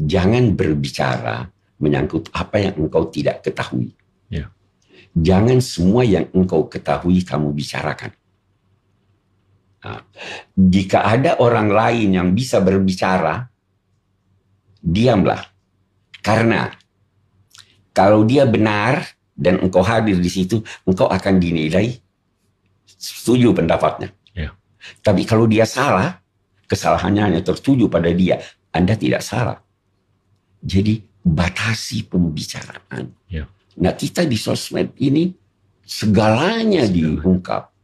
jangan berbicara menyangkut apa yang engkau tidak ketahui. Ya. Jangan semua yang engkau ketahui kamu bicarakan. Nah, jika ada orang lain yang bisa berbicara, diamlah. Karena kalau dia benar dan engkau hadir di situ, engkau akan dinilai setuju pendapatnya. Ya. Tapi kalau dia salah, kesalahannya hanya tertuju pada dia. Anda tidak salah. Jadi batasi pembicaraan. Ya. Nah kita di sosmed ini segalanya, segalanya. diungkap.